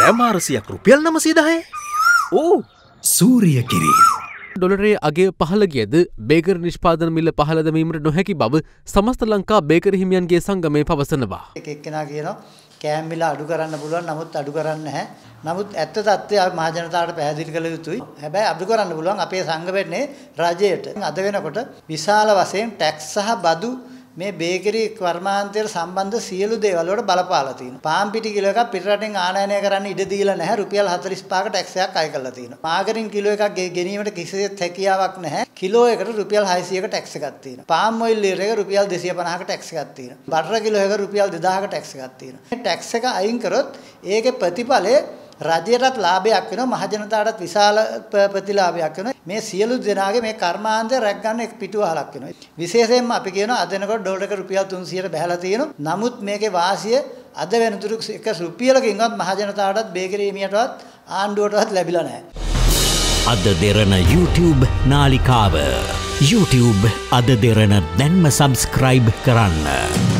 ග්‍රෑමාරසියක් රුපියල් නමසීදාය ඕ සූරිය කිරී. ඩොලරේ අගේ පහළ ගියද බේකර නිෂ්පාදන මිල්ල පහලදමීමට නොහැකි බව සමස්ත ලංකා බේකර හිමියන්ගේ සංගමය පවසනවා. එකක්කෙනා කියනවා කෑම්මිල අඩු කරන්න පුළුවන් නමුත් අඩු කරන්න හැ නමුත් ඇත්ත තත්ත්වය මහජනතාවට පැහැදිලි කළ යුතුයි හැබැයි අඩු කරන්න පුළුවන් අපේ සංගවෙන්නේ රජයට අද වෙනකොට විශාල වසයෙන් ටැක්ස් සහ බදු මේ බේකරි කර්මාන්තයට සම්බන්ධ සියලු දේවල් වලට බලපාලා තියෙනවා. පාම් පිටි කිලෝ එකක් පිටරටින් ආනයනය කරන්න ඉඩ දීලා නැහැ. රුපියල් 45ක ටැක්ස් එකක් අය කරලා තියෙනවා. මාගරින් කිලෝ එකක් ගෙනීමට කිසිසේත් හැකියාවක් නැහැ. කිලෝ එකට රුපියල් 600ක ටැක්ස් එකක් තියෙනවා. පාම් ඔයිල් ලීටර එක රුපියල් 250ක ටැක්ස් එකක් තියෙනවා. බටර් කිලෝ එක රුපියල් 2000ක ටැක්ස් එකක් තියෙනවා. මේ ටැක්ස් එක අයින් කරොත් ඒකේ ප්‍රතිඵලය රජයටත් ලාභයක් වෙනවා මහජනතාවටත් විශාල ප්‍රතිලාභයක් වෙනවා මේ සියලු දෙනාගේ මේ කර්මාන්තය රැක් ගන්න එක් පිටුවහලක් වෙනවා විශේෂයෙන්ම අපි කියනවා අද වෙනකොට ඩොලරක රුපියල් 300ට බැහැලා තියෙනවා නමුත් මේකේ වාසිය අද වෙනතුරු එක රුපියලකින්වත් මහජනතාවටත් බේකරීමියටවත් ආණ්ඩුවටවත් ලැබිලා නැහැ අද දෙරන YouTube නාලිකාව YouTube අද දෙරන දැන්ම සබස්ක්‍රයිබ් කරන්න.